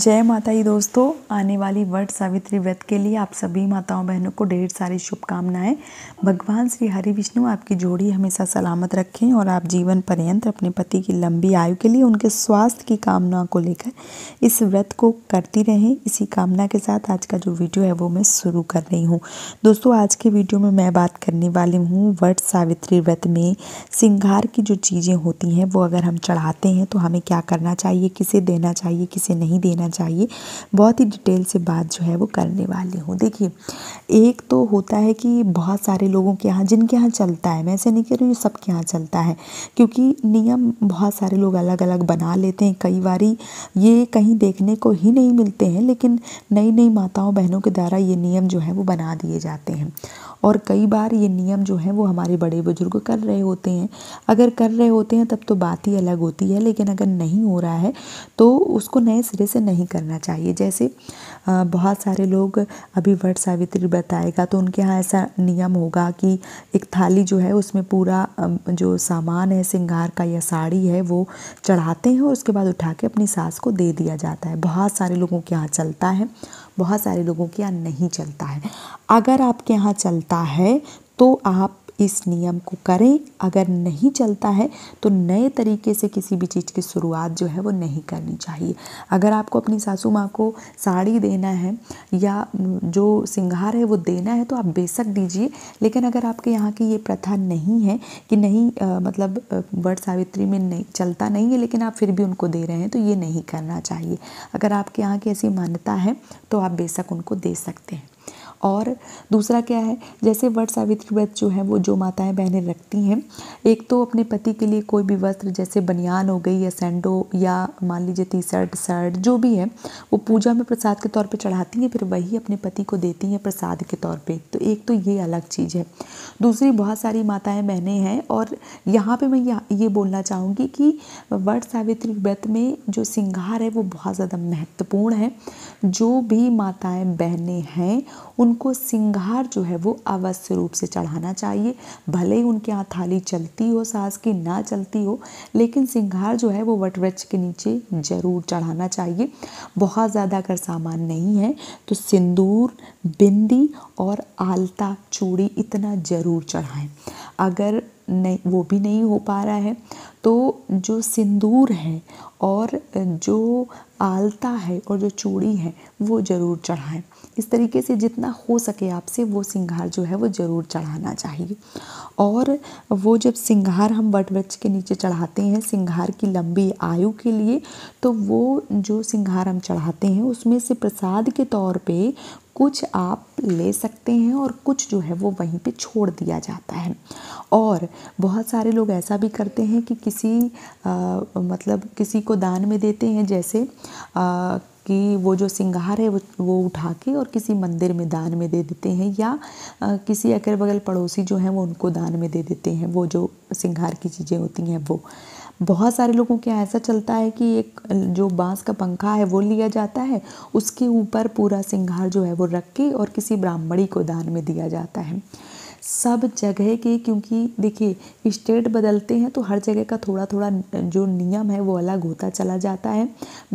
जय माता ही दोस्तों आने वाली वट सावित्री व्रत के लिए आप सभी माताओं बहनों को ढेर सारी शुभकामनाएं भगवान श्री हरि विष्णु आपकी जोड़ी हमेशा सलामत रखें और आप जीवन पर्यंत अपने पति की लंबी आयु के लिए उनके स्वास्थ्य की कामना को लेकर इस व्रत को करती रहें इसी कामना के साथ आज का जो वीडियो है वो मैं शुरू कर रही हूँ दोस्तों आज के वीडियो में मैं बात करने वाली हूँ वट सावित्री व्रत में सिंगार की जो चीज़ें होती हैं वो अगर हम चढ़ाते हैं तो हमें क्या करना चाहिए किसे देना चाहिए किसे नहीं देना चाहिए बहुत ही डिटेल से बात जो है वो करने वाली हूँ देखिए एक तो होता है कि बहुत सारे लोगों के यहाँ जिनके यहाँ चलता है मैं ऐसे नहीं कह रही हूँ सबके यहाँ चलता है क्योंकि नियम बहुत सारे लोग अलग अलग बना लेते हैं कई बार ये कहीं देखने को ही नहीं मिलते हैं लेकिन नई नई माताओं बहनों के द्वारा ये नियम जो है वो बना दिए जाते हैं और कई बार ये नियम जो हैं वो हमारे बड़े बुजुर्ग कर रहे होते हैं अगर कर रहे होते हैं तब तो बात ही अलग होती है लेकिन अगर नहीं हो रहा है तो उसको नए सिरे से नहीं करना चाहिए जैसे बहुत सारे लोग अभी वट सावित्री बताएगा तो उनके यहाँ ऐसा नियम होगा कि एक थाली जो है उसमें पूरा जो सामान है सिंगार का या साड़ी है वो चढ़ाते हैं और उसके बाद उठा के अपनी सास को दे दिया जाता है बहुत सारे लोगों के यहाँ चलता है बहुत सारे लोगों के यहाँ नहीं चलता है अगर आपके यहाँ चलता है तो आप इस नियम को करें अगर नहीं चलता है तो नए तरीके से किसी भी चीज़ की शुरुआत जो है वो नहीं करनी चाहिए अगर आपको अपनी सासू माँ को साड़ी देना है या जो सिंगार है वो देना है तो आप बेशक दीजिए लेकिन अगर आपके यहाँ की ये प्रथा नहीं है कि नहीं आ, मतलब वर्ड सावित्री में नहीं चलता नहीं है लेकिन आप फिर भी उनको दे रहे हैं तो ये नहीं करना चाहिए अगर आपके यहाँ की ऐसी मान्यता है तो आप बेशक उनको दे सकते हैं और दूसरा क्या है जैसे वट सावित्री व्रत जो है वो जो माताएं बहनें रखती हैं एक तो अपने पति के लिए कोई भी वस्त्र जैसे बनियान हो गई या सैंडो या मान लीजिए टी शर्ट शर्ट जो भी है वो पूजा में प्रसाद के तौर पर चढ़ाती हैं फिर वही अपने पति को देती हैं प्रसाद के तौर पर तो एक तो ये अलग चीज़ है दूसरी बहुत सारी माताएँ बहनें हैं और यहाँ पर मैं ये बोलना चाहूँगी कि वट सावित्री व्रत में जो सिंगार है वो बहुत ज़्यादा महत्वपूर्ण है जो भी माताएं बहनें हैं उन उनको सिंगार जो है वो अवश्य रूप से चढ़ाना चाहिए भले ही उनके यहाँ थाली चलती हो सास की ना चलती हो लेकिन सिंगार जो है वो वट वृक्ष के नीचे ज़रूर चढ़ाना चाहिए बहुत ज़्यादा अगर सामान नहीं है तो सिंदूर बिंदी और आलता चूड़ी इतना ज़रूर चढ़ाएं अगर नहीं वो भी नहीं हो पा रहा है तो जो सिंदूर है और जो आलता है और जो चूड़ी है वो ज़रूर चढ़ाएं इस तरीके से जितना हो सके आपसे वो सिंगार जो है वो ज़रूर चढ़ाना चाहिए और वो जब सिंगार हम वट वृक्ष के नीचे चढ़ाते हैं सिंगार की लंबी आयु के लिए तो वो जो सिंगार हम चढ़ाते हैं उसमें से प्रसाद के तौर पे कुछ आप ले सकते हैं और कुछ जो है वो वहीं पे छोड़ दिया जाता है और बहुत सारे लोग ऐसा भी करते हैं कि किसी आ, मतलब किसी को दान में देते हैं जैसे आ, कि वो जो सिंगार है वो वो उठा के और किसी मंदिर में दान में दे देते हैं या आ, किसी अगल बगल पड़ोसी जो हैं वो उनको दान में दे देते हैं वो जो सिंगार की चीज़ें होती हैं वो बहुत सारे लोगों के यहाँ ऐसा चलता है कि एक जो बाँस का पंखा है वो लिया जाता है उसके ऊपर पूरा सिंगार जो है वो रख के और किसी ब्राह्मणी को दान में दिया जाता है सब जगह के क्योंकि देखिए स्टेट बदलते हैं तो हर जगह का थोड़ा थोड़ा जो नियम है वो अलग होता चला जाता है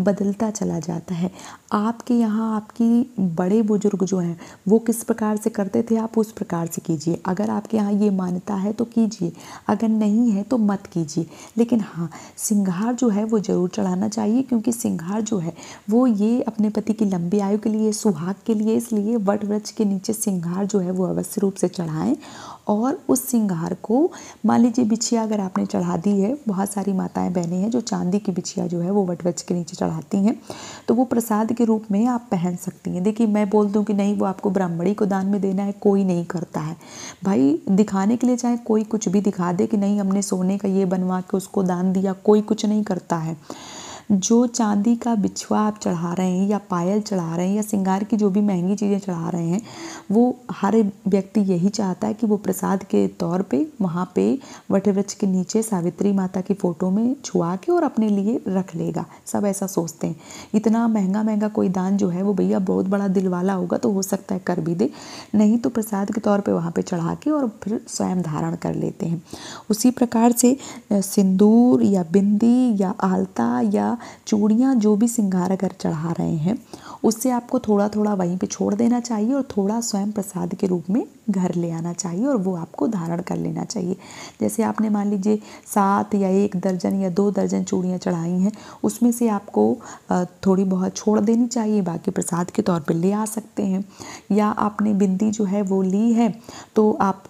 बदलता चला जाता है आपके यहाँ आपकी बड़े बुजुर्ग जो हैं वो किस प्रकार से करते थे आप उस प्रकार से कीजिए अगर आपके यहाँ ये मान्यता है तो कीजिए अगर नहीं है तो मत कीजिए लेकिन हाँ सिंगार जो है वो ज़रूर चढ़ाना चाहिए क्योंकि सिंगार जो है वो ये अपने पति की लंबी आयु के लिए सुहाग के लिए इसलिए वट वृक्ष के नीचे सिंगार जो है वो अवश्य रूप से चढ़ाएँ हैं और उस सिंगार को मान लीजिए बिछिया अगर आपने चढ़ा दी है बहुत सारी माताएं बहनें हैं जो चांदी की बिछिया जो है वो वटवच के नीचे चढ़ाती हैं तो वो प्रसाद के रूप में आप पहन सकती हैं देखिए मैं बोल दूँ कि नहीं वो आपको ब्राह्मणी को दान में देना है कोई नहीं करता है भाई दिखाने के लिए चाहे कोई कुछ भी दिखा दे कि नहीं हमने सोने का ये बनवा के उसको दान दिया कोई कुछ नहीं करता है जो चांदी का बिछुआ आप चढ़ा रहे हैं या पायल चढ़ा रहे हैं या सिंगार की जो भी महंगी चीज़ें चढ़ा रहे हैं वो हर व्यक्ति यही चाहता है कि वो प्रसाद के तौर पे वहाँ पे वटवृक्ष के नीचे सावित्री माता की फ़ोटो में छुआ के और अपने लिए रख लेगा सब ऐसा सोचते हैं इतना महंगा महंगा कोई दान जो है वो भैया बहुत बड़ा दिल वाला होगा तो हो सकता है कर भी दे नहीं तो प्रसाद के तौर पर वहाँ पर चढ़ा के और फिर स्वयं धारण कर लेते हैं उसी प्रकार से सिंदूर या बिंदी या आलता या चढ़ा चूड़ियाँ जो भी सिंगार अगर चढ़ा रहे हैं उससे आपको थोड़ा थोड़ा वहीं पे छोड़ देना चाहिए और थोड़ा स्वयं प्रसाद के रूप में घर ले आना चाहिए और वो आपको धारण कर लेना चाहिए जैसे आपने मान लीजिए सात या एक दर्जन या दो दर्जन चूड़ियाँ चढ़ाई हैं उसमें से आपको थोड़ी बहुत छोड़ देनी चाहिए बाकी प्रसाद के तौर पर ले आ सकते हैं या आपने बिंदी जो है वो ली है तो आप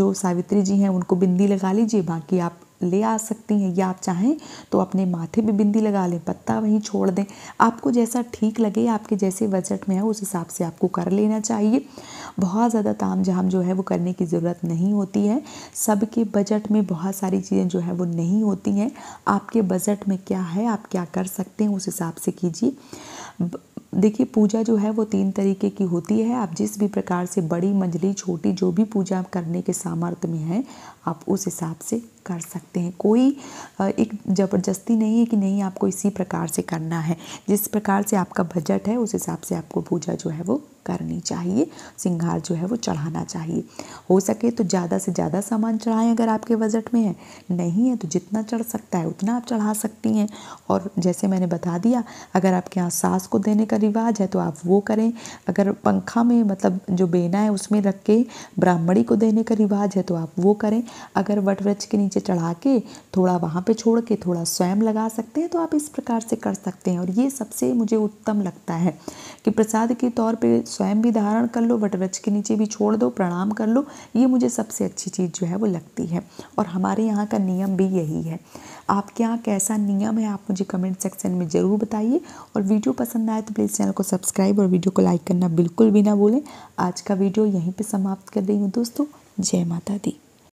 जो सावित्री जी हैं उनको बिंदी लगा लीजिए बाकी आप ले आ सकती हैं या आप चाहें तो अपने माथे पे बिंदी लगा लें पत्ता वहीं छोड़ दें आपको जैसा ठीक लगे आपके जैसे बजट में है उस हिसाब से आपको कर लेना चाहिए बहुत ज़्यादा ताम झाम जो है वो करने की ज़रूरत नहीं होती है सबके बजट में बहुत सारी चीज़ें जो है वो नहीं होती हैं आपके बजट में क्या है आप क्या कर सकते हैं उस हिसाब से कीजिए देखिए पूजा जो है वो तीन तरीके की होती है आप जिस भी प्रकार से बड़ी मंजली छोटी जो भी पूजा करने के सामर्थ्य में हैं आप उस हिसाब से कर सकते हैं कोई एक ज़बरदस्ती नहीं है कि नहीं आपको इसी प्रकार से करना है जिस प्रकार से आपका बजट है उस हिसाब से आपको पूजा जो है वो करनी चाहिए सिंगार जो है वो चढ़ाना चाहिए हो सके तो ज़्यादा से ज़्यादा सामान चढ़ाएं अगर आपके बजट में है नहीं है तो जितना चढ़ सकता है उतना आप चढ़ा सकती हैं और जैसे मैंने बता दिया अगर आपके यहाँ सास को देने का रिवाज है तो आप वो करें अगर पंखा में मतलब जो बेना है उसमें रख के ब्राह्मणी को देने का रिवाज है तो आप वो करें अगर वट वृक्ष के नीचे चढ़ा के थोड़ा वहाँ पे छोड़ के थोड़ा स्वयं लगा सकते हैं तो आप इस प्रकार से कर सकते हैं और ये सबसे मुझे उत्तम लगता है कि प्रसाद के तौर पे स्वयं भी धारण कर लो वट वृक्ष के नीचे भी छोड़ दो प्रणाम कर लो ये मुझे सबसे अच्छी चीज़ जो है वो लगती है और हमारे यहाँ का नियम भी यही है आपके यहाँ कैसा नियम है आप मुझे कमेंट सेक्शन में ज़रूर बताइए और वीडियो पसंद आए तो प्लीज़ चैनल को सब्सक्राइब और वीडियो को लाइक करना बिल्कुल भी ना भूलें आज का वीडियो यहीं पे समाप्त कर रही हूँ दोस्तों जय माता दी